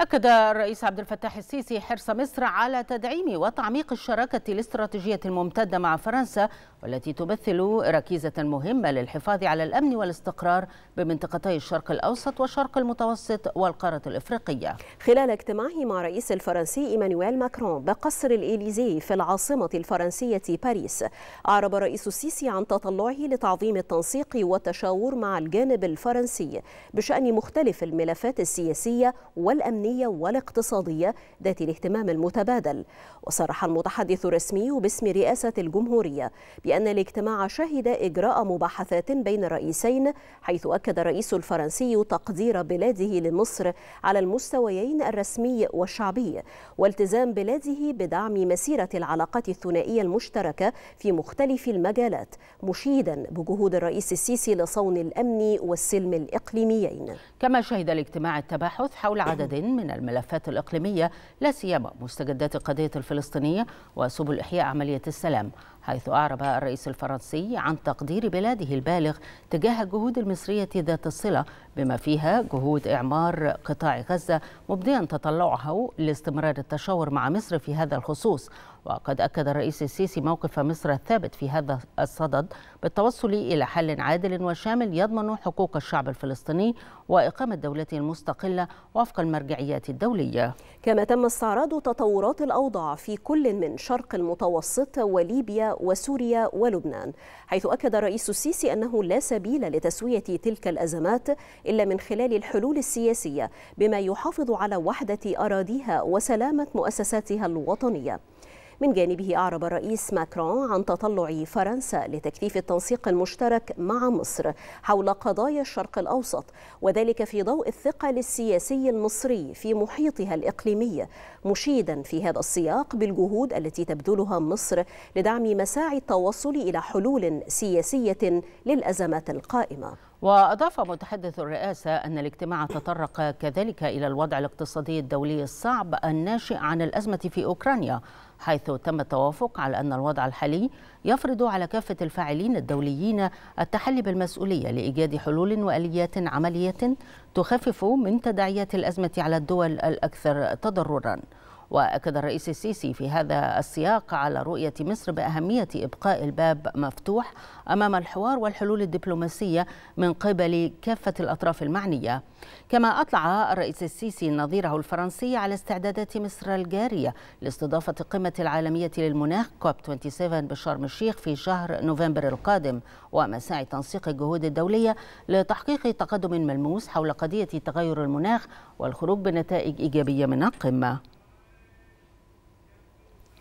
أكد الرئيس عبد الفتاح السيسي حرص مصر على تدعيم وتعميق الشراكة الاستراتيجية الممتدة مع فرنسا والتي تمثل ركيزة مهمة للحفاظ على الأمن والاستقرار بمنطقتي الشرق الأوسط والشرق المتوسط والقارة الإفريقية خلال اجتماعه مع رئيس الفرنسي إيمانويل ماكرون بقصر الإليزي في العاصمة الفرنسية باريس أعرب الرئيس السيسي عن تطلعه لتعظيم التنسيق والتشاور مع الجانب الفرنسي بشأن مختلف الملفات السياسية والأمنية العسكرية والاقتصادية ذات الاهتمام المتبادل وصرح المتحدث الرسمي باسم رئاسة الجمهورية بأن الاجتماع شهد إجراء مباحثات بين الرئيسين حيث أكد الرئيس الفرنسي تقدير بلاده لمصر على المستويين الرسمي والشعبي والتزام بلاده بدعم مسيرة العلاقات الثنائية المشتركة في مختلف المجالات مشيدا بجهود الرئيس السيسي لصون الأمن والسلم الإقليميين كما شهد الاجتماع التباحث حول عدد من من الملفات الإقليمية لا سيما مستجدات القضية الفلسطينية وسبل إحياء عملية السلام حيث أعرب الرئيس الفرنسي عن تقدير بلاده البالغ تجاه الجهود المصرية ذات الصلة بما فيها جهود إعمار قطاع غزة مبديا تطلعه لاستمرار التشاور مع مصر في هذا الخصوص وقد أكد الرئيس السيسي موقف مصر الثابت في هذا الصدد بالتوصل إلى حل عادل وشامل يضمن حقوق الشعب الفلسطيني وإقامة دولة مستقلة وفق المرجعيات الدولية كما تم استعراض تطورات الأوضاع في كل من شرق المتوسط وليبيا وسوريا ولبنان حيث أكد رئيس السيسي أنه لا سبيل لتسوية تلك الأزمات إلا من خلال الحلول السياسية بما يحافظ على وحدة أراضيها وسلامة مؤسساتها الوطنية من جانبه أعرب الرئيس ماكرون عن تطلع فرنسا لتكثيف التنسيق المشترك مع مصر حول قضايا الشرق الأوسط وذلك في ضوء الثقل السياسي المصري في محيطها الإقليمي مشيدا في هذا السياق بالجهود التي تبذلها مصر لدعم مساعي التوصل إلى حلول سياسية للأزمات القائمة وأضاف متحدث الرئاسة أن الاجتماع تطرق كذلك إلى الوضع الاقتصادي الدولي الصعب الناشئ عن الأزمة في أوكرانيا حيث تم التوافق على أن الوضع الحالي يفرض على كافة الفاعلين الدوليين التحلي بالمسؤولية لإيجاد حلول وآليات عملية تخفف من تداعيات الأزمة على الدول الأكثر تضرراً واكد الرئيس السيسي في هذا السياق على رؤيه مصر باهميه ابقاء الباب مفتوح امام الحوار والحلول الدبلوماسيه من قبل كافه الاطراف المعنيه كما اطلع الرئيس السيسي نظيره الفرنسي على استعدادات مصر الجاريه لاستضافه القمه العالميه للمناخ كوب 27 بشرم الشيخ في شهر نوفمبر القادم ومساعي تنسيق الجهود الدوليه لتحقيق تقدم ملموس حول قضيه تغير المناخ والخروج بنتائج ايجابيه من القمه